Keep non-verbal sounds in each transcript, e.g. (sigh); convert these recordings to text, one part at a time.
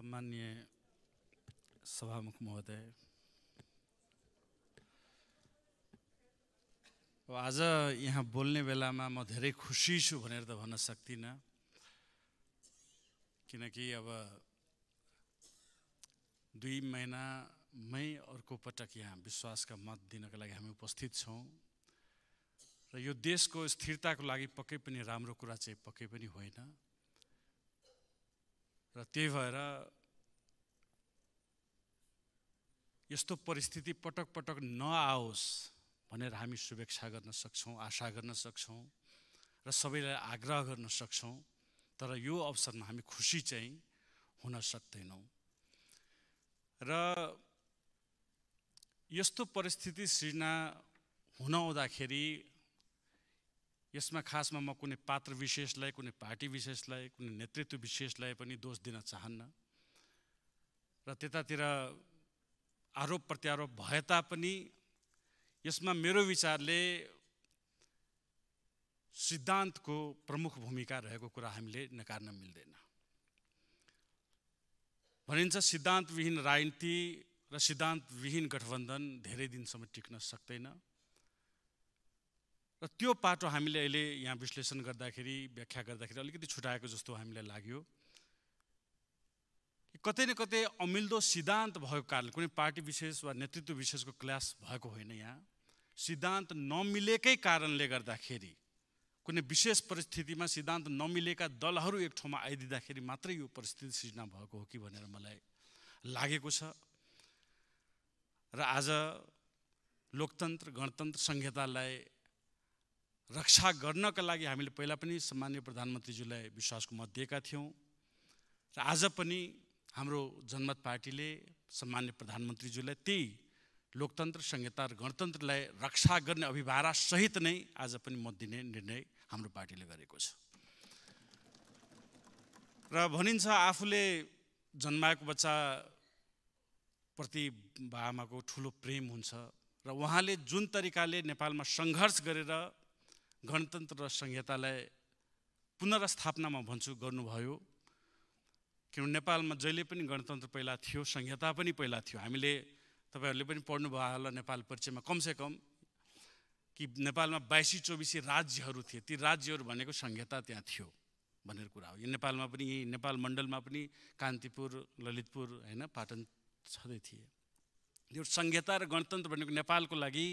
सम्मान्य सभामुख महोदय आज यहाँ बोल्ने बेलामा म धेरै खुसी छु भनेर त भन्न सक्दिनँ किनकि अब दुई महिनामै अर्को पटक यहाँ विश्वासका मत दिनको लागि हामी उपस्थित छौँ र यो देशको स्थिरताको लागि पक्कै पनि राम्रो कुरा चाहिँ पक्कै पनि होइन र त्यही भएर यस्तो परिस्थिति पटक पटक नआओस् भनेर हामी शुभेच्छा गर्न सक्छौँ आशा गर्न सक्छौँ र सबैलाई आग्रह गर्न सक्छौँ तर यो अवसरमा हामी खुसी चाहिँ हुन सक्दैनौँ र यस्तो परिस्थिति सृजना हुन आउँदाखेरि यसमा खासमा म कुनै पात्र विशेषलाई कुनै पार्टी विशेषलाई कुनै नेतृत्व विशेषलाई पनि दोष दिन चाहन्न र त्यतातिर आरोप प्रत्यारोप भए तापनि यसमा मेरो विचारले सिद्धान्तको प्रमुख भूमिका रहेको कुरा हामीले नकार्न मिल्दैन भनिन्छ सिद्धान्तविहीन राजनीति र सिद्धान्तविहीन गठबन्धन धेरै दिनसम्म टिक्न सक्दैन र त्यो पाटो हामीले अहिले यहाँ विश्लेषण गर्दाखेरि व्याख्या गर्दाखेरि अलिकति छुट्याएको जस्तो हामीलाई लाग्यो कतै न कतै अमिल्दो सिद्धान्त भएको कारण कुनै पार्टी विशेष वा नेतृत्व विशेषको क्लास भएको होइन यहाँ सिद्धान्त नमिलेकै कारणले गर्दाखेरि कुनै विशेष परिस्थितिमा सिद्धान्त नमिलेका दलहरू एक ठाउँमा आइदिँदाखेरि मात्रै यो परिस्थिति सृजना भएको हो कि भनेर मलाई लागेको छ र आज लोकतन्त्र गणतन्त्र संहितालाई रक्षा गर्नका लागि हामीले पहिला पनि सम्मान्य प्रधानमन्त्रीज्यूलाई विश्वासको मत दिएका थियौँ र आज पनि हाम्रो जनमत पार्टीले सम्मान्य प्रधानमन्त्रीज्यूलाई त्यही लोकतन्त्र संहिता र गणतन्त्रलाई रक्षा गर्ने सहित नै आज पनि मत दिने निर्णय हाम्रो पार्टीले गरेको छ र भनिन्छ आफूले जन्माएको बच्चाप्रति बाबामाको ठुलो प्रेम हुन्छ र उहाँले जुन तरिकाले नेपालमा सङ्घर्ष गरेर गणतन्त्र र संहितालाई पुनर्स्थापनामा भन्छु गर्नुभयो किनभने नेपालमा जहिले पनि गणतन्त्र पहिला थियो संहिता पनि पहिला थियो हामीले तपाईँहरूले पनि पढ्नुभयो होला नेपाल परिचयमा कमसेकम कि नेपालमा बाइसी चौबिसी राज्यहरू थिए ती राज्यहरू भनेको संहिता त्यहाँ थियो भनेर कुरा हो यो नेपालमा पनि यही नेपाल मण्डलमा पनि कान्तिपुर ललितपुर होइन पाटन छँदै थिए यो संहिता र गणतन्त्र भनेको नेपालको लागि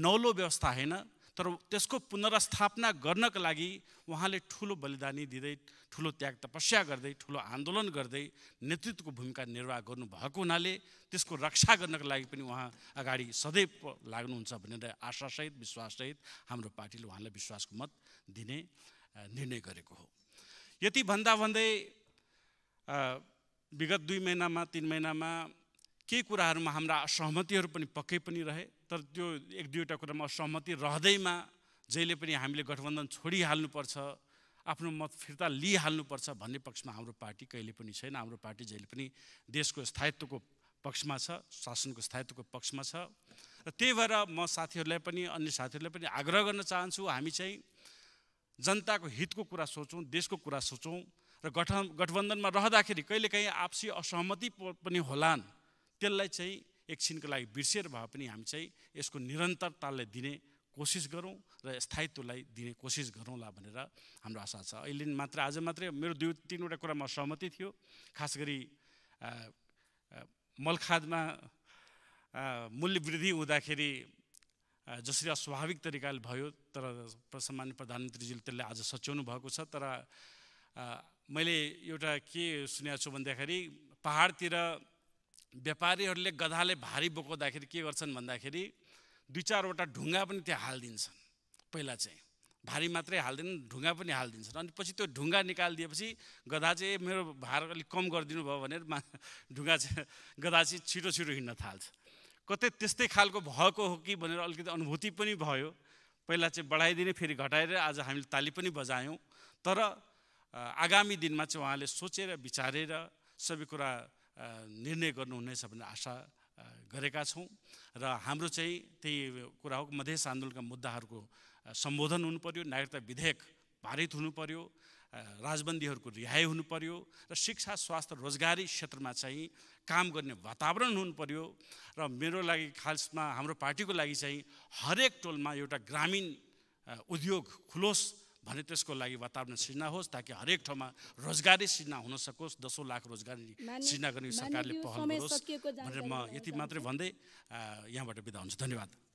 नौलो व्यवस्था होइन तर त्यसको पुनर्स्थापना गर्नका लागि उहाँले ठुलो बलिदानी दिँदै ठुलो त्याग तपस्या गर्दै ठुलो आन्दोलन गर्दै नेतृत्वको भूमिका निर्वाह गर्नुभएको हुनाले त्यसको रक्षा गर्नको लागि पनि उहाँ अगाडि सदैव लाग्नुहुन्छ भनेर आशासहित विश्वाससहित हाम्रो पार्टीले उहाँलाई विश्वासको मत दिने निर्णय गरेको हो यति भन्दा भन्दै विगत दुई महिनामा तिन महिनामा केही कुराहरूमा हाम्रा असहमतिहरू पनि पक्कै पनि रहे तर त्यो एक दुईवटा कुरामा असहमति रहँदैमा जहिले पनि हामीले गठबन्धन छोडिहाल्नुपर्छ आफ्नो मत फिर्ता लिइहाल्नुपर्छ भन्ने पक्षमा हाम्रो पार्टी कहिले पनि छैन हाम्रो पार्टी जहिले पनि देशको स्थायित्वको पक्षमा छ शासनको स्थायित्वको पक्षमा छ र त्यही भएर म साथीहरूलाई पनि अन्य साथीहरूलाई पनि आग्रह गर्न चाहन्छु हामी चाहिँ जनताको हितको कुरा सोचौँ देशको कुरा सोचौँ र गठ गठबन्धनमा रहँदाखेरि कहिलेकाहीँ आपसी असहमति पनि होलान् त्यसलाई चाहिँ एकछिनको लागि बिर्सेर भए पनि हामी चाहिँ यसको निरन्तरतालाई दिने कोसिस गरौँ र स्थायित्वलाई दिने कोसिस गरौँला भनेर हाम्रो आशा छ अहिले मात्र आज मात्रै मेरो दुई तिनवटा कुरामा सहमति थियो खास गरी मलखादमा मूल्य वृद्धि हुँदाखेरि जसरी अस्वाभाविक तरिकाले भयो तर सामान्य प्रधानमन्त्रीजीले त्यसलाई आज सच्याउनु भएको छ तर मैले एउटा के सुनेको छु भन्दाखेरि पाहाडतिर व्यापारीहरूले गधाले भारी बोकाउँदाखेरि के गर्छन् भन्दाखेरि दुई चारवटा ढुङ्गा पनि त्यहाँ हालिदिन्छन् पहिला चाहिँ भारी मात्रै हालिदिनु ढुङ्गा पनि हालिदिन्छन् अनि पछि त्यो ढुङ्गा निकालिदिएपछि गधा चाहिँ मेरो भार अलिक कम गरिदिनु भयो भनेर मा ढुङ्गा चाहिँ (laughs) गधा चाहिँ छिटो छिटो हिँड्न थाल्छ कतै त्यस्तै खालको भएको हो कि भनेर अलिकति अनुभूति पनि भयो पहिला चाहिँ बढाइदिने फेरि घटाएर आज हामीले ताली पनि बजायौँ तर आगामी दिनमा चाहिँ उहाँले सोचेर विचारेर सबै कुरा निर्णय गर्नुहुनेछ भन्ने आशा गरेका छौँ र हाम्रो चाहिँ त्यही कुरा हो मधेस आन्दोलनका मुद्दाहरूको सम्बोधन हुनु पर्यो नागरिकता विधेयक पारित हुनु पर्यो राजबन्दीहरूको रिहाइ हुनु पर्यो र शिक्षा स्वास्थ्य रोजगारी क्षेत्रमा चाहिँ काम गर्ने वातावरण हुनु पर्यो र मेरो लागि खासमा हाम्रो पार्टीको लागि चाहिँ हरेक टोलमा एउटा ग्रामीण उद्योग खुलोस् भने त्यसको लागि वातावरण सृजना होस् ताकि हरेक ठाउँमा रोजगारी सृजना हुन सकोस् दसौँ लाख रोजगारी सृजना गर्ने सरकारले पहल गरोस् भनेर म यति मात्रै भन्दै यहाँबाट बिदा हुन्छु धन्यवाद